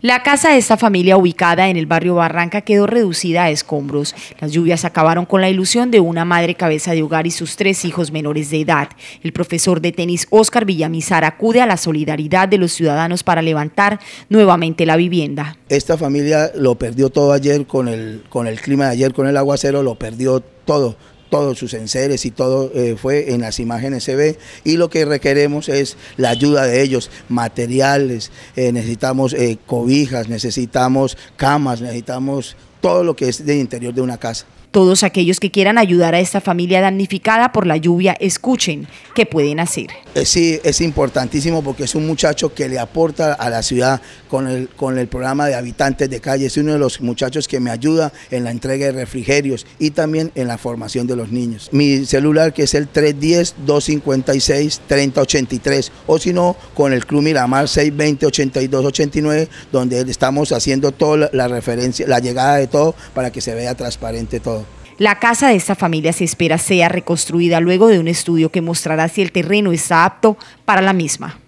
La casa de esta familia ubicada en el barrio Barranca quedó reducida a escombros. Las lluvias acabaron con la ilusión de una madre cabeza de hogar y sus tres hijos menores de edad. El profesor de tenis Oscar Villamizar acude a la solidaridad de los ciudadanos para levantar nuevamente la vivienda. Esta familia lo perdió todo ayer con el, con el clima de ayer, con el aguacero, lo perdió todo todos sus enseres y todo eh, fue en las imágenes se ve y lo que requeremos es la ayuda de ellos, materiales, eh, necesitamos eh, cobijas, necesitamos camas, necesitamos todo lo que es del interior de una casa. Todos aquellos que quieran ayudar a esta familia damnificada por la lluvia, escuchen qué pueden hacer. Eh, sí, es importantísimo porque es un muchacho que le aporta a la ciudad con el, con el programa de habitantes de calle. Es uno de los muchachos que me ayuda en la entrega de refrigerios y también en la formación de los niños. Mi celular que es el 310-256-3083 o si no con el Club Miramar 620-8289 donde estamos haciendo toda la referencia, la llegada de todo para que se vea transparente todo. La casa de esta familia se espera sea reconstruida luego de un estudio que mostrará si el terreno está apto para la misma.